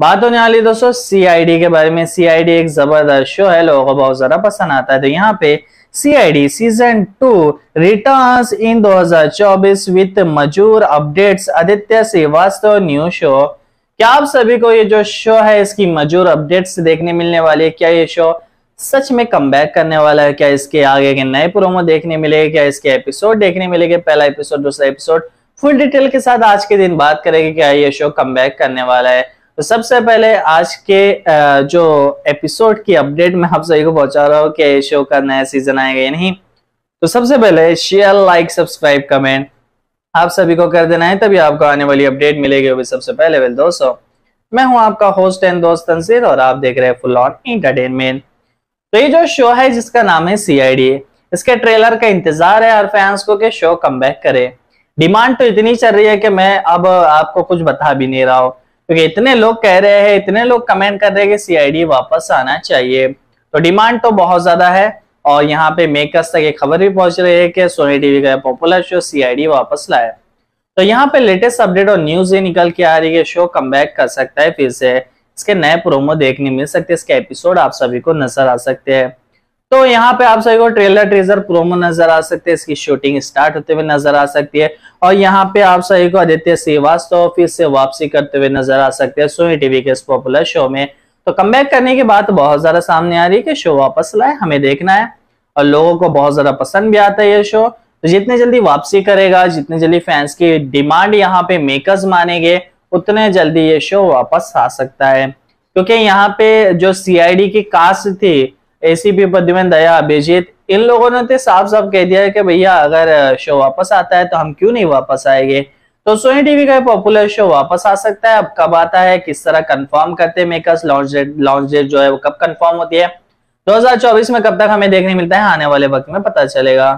बात होने वाली दोस्तों सीआईडी के बारे में सीआईडी एक जबरदस्त शो है लोगों को बहुत ज्यादा पसंद आता है तो यहाँ पे D season two returns in 2024 with major updates Aditya Srivastava new show क्या आप सभी को ये जो शो है इसकी मजूर अपडेट्स देखने मिलने वाली है क्या ये शो सच में कम करने वाला है क्या इसके आगे के नए प्रोमो देखने मिलेगा क्या इसके एपिसोड देखने मिलेगा पहला एपिसोड दूसरा एपिसोड फुल डिटेल के साथ आज के दिन बात करेंगे क्या ये शो कम करने वाला है तो सबसे पहले आज के जो एपिसोड की अपडेट मैं आप सभी को पहुंचा रहा हूँ कि शो का नया सीजन आएगा या नहीं तो सबसे पहले शेयर लाइक सब्सक्राइब कमेंट आप सभी को कर देना है तभी आपको आने वाली अपडेट मिलेगी वो भी सबसे पहले वेल दोस्तों मैं हूं आपका होस्ट एंड दोस्त तंसीर और आप देख रहे हैं फुल ऑन एंटरटेनमेंट तो ये जो शो है जिसका नाम है सीआईडी इसके ट्रेलर का इंतजार है हर फैंस को कि शो कम करे डिमांड तो इतनी चल रही है कि मैं अब आपको कुछ बता भी नहीं रहा हूँ क्योंकि तो इतने लोग कह रहे हैं इतने लोग कमेंट कर रहे हैं कि सीआईडी वापस आना चाहिए तो डिमांड तो बहुत ज्यादा है और यहाँ पे मेकर्स तक एक खबर भी पहुंच रही है कि सोनी टीवी का पॉपुलर शो सीआईडी वापस लाया तो यहाँ पे लेटेस्ट अपडेट और न्यूज ये निकल के आ रही है शो कम कर सकता है फिर से इसके नए प्रोमो देखने मिल सकते हैं इसके एपिसोड आप सभी को नजर आ सकते हैं तो यहाँ पे आप सभी को ट्रेलर ट्रेजर प्रोमो नजर आ सकते हैं इसकी शूटिंग स्टार्ट होते हुए नजर आ सकती है और यहाँ पे आप सभी को आदित्य श्रीवास्तव फिर से वापसी करते हुए नजर आ सकते हैं सोनी टीवी के इस पॉपुलर शो में तो कम करने की बात बहुत ज्यादा सामने आ रही है कि शो वापस लाए हमें देखना है और लोगों को बहुत ज्यादा पसंद भी आता है ये शो तो जितने जल्दी वापसी करेगा जितने जल्दी फैंस की डिमांड यहाँ पे मेकर्स मानेंगे उतने जल्दी ये शो वापस आ सकता है क्योंकि यहाँ पे जो सीआईडी की कास्ट थी ऐसी भी दया अभिजीत इन लोगों ने तो साफ साफ कह दिया है कि भैया अगर शो वापस आता है तो हम क्यों नहीं वापस आएंगे तो सोनी टीवी का पॉपुलर शो वापस आ सकता है अब कब आता है किस तरह कंफर्म करते हैं makers launch date launch date जो है वो कब कंफर्म होती है 2024 में कब तक हमें देखने मिलता है आने वाले वक्त में पता चलेगा